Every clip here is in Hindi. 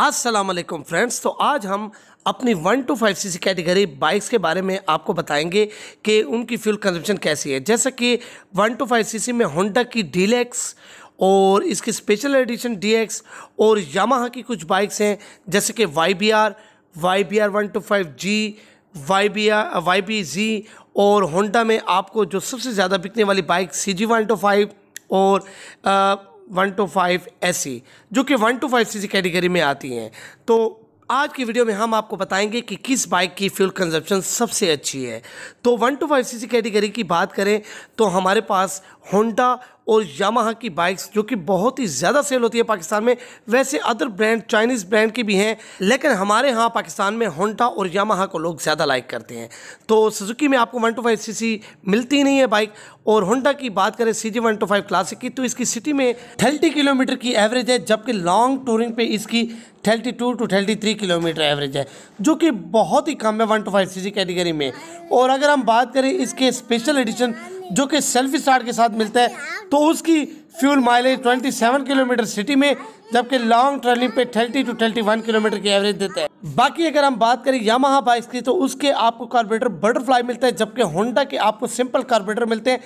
अस्सलाम वालेकुम फ्रेंड्स तो आज हम अपनी one two five C category bikes के बारे में आपको बताएंगे कि उनकी फ्यूल कंजप्शन कैसी है जैसे कि वन टू फाइव सी में होंडा की डीलेक्स और इसकी स्पेशल एडिशन एक्स और यामाहा की कुछ बाइक्स हैं जैसे कि Y B R Y B R one two five G Y B R Y B G और होंडा में आपको जो सबसे ज़्यादा बिकने वाली bike C G one two five और आ, वन टू फाइव ए जो कि one two five C category में आती हैं तो आज की वीडियो में हम आपको बताएंगे कि किस बाइक की फ्यूल कंजप्शन सबसे अच्छी है तो one two five C category की बात करें तो हमारे पास होंडा और यामाहा की बाइक्स जो कि बहुत ही ज़्यादा सेल होती है पाकिस्तान में वैसे अदर ब्रांड चाइनीज़ ब्रांड की भी हैं लेकिन हमारे यहाँ पाकिस्तान में होंडा और यामाहा को लोग ज़्यादा लाइक करते हैं तो सुजुकी में आपको वन टू फाइव सी मिलती नहीं है बाइक और होंडा की बात करें C G one two five classic की तो इसकी सिटी में थर्टी किलोमीटर की एवरेज है जबकि लॉन्ग टूरिंग पर इसकी thirty two to thirty three kilometre average है जो कि बहुत ही कम है one two five C category में और अगर हम बात करें इसके स्पेशल एडिशन जो कि सेल्फी स्टार्ट के साथ मिलता है तो उसकी फ्यूल माइलेज 27 किलोमीटर सिटी में जबकि लॉन्ग ट्रेवलिंग पे 30 टू 31 किलोमीटर की एवरेज देता है बाकी अगर हम बात करें यामाहा बाइक्स की तो उसके आपको कार्बोरेटर बटरफ्लाई मिलता है जबकि होंडा के आपको सिंपल कार्बोरेटर मिलते हैं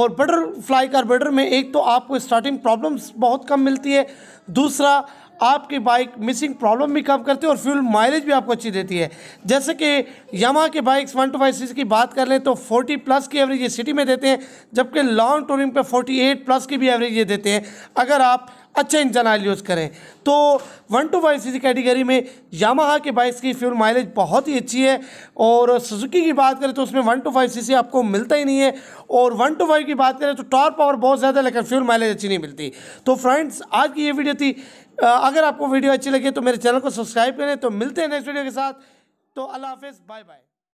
और बटरफ्लाई कार्बोरेटर में एक तो आपको स्टार्टिंग प्रॉब्लम्स बहुत कम मिलती है दूसरा आपकी बाइक मिसिंग प्रॉब्लम भी कम करती है और फ्यूल माइलेज भी आपको अच्छी देती है जैसे कि यमा के बाइक्स वन टू फाइव की बात कर लें तो फोर्टी प्लस की एवरेज ये सिटी में देते हैं जबकि लॉन्ग टूरिंग पे 48 एट प्लस की भी एवरेज ये देते हैं अगर आप अच्छे इंजन यूज़ करें तो one two five C category में यामाहा के बाइक्स की फ्यूल माइलेज बहुत ही अच्छी है और सुजुकी की बात करें तो उसमें वन टू फाइव सी आपको मिलता ही नहीं है और वन टू फाइव की बात करें तो टॉर पावर बहुत ज़्यादा है लेकिन फ्यूल माइलेज अच्छी नहीं मिलती तो फ्रेंड्स आज की ये वीडियो थी अगर आपको वीडियो अच्छी लगी तो मेरे चैनल को सब्सक्राइब करें तो मिलते हैं नेक्स्ट वीडियो के साथ तो अल्लाह हाफिज़ बाय बाय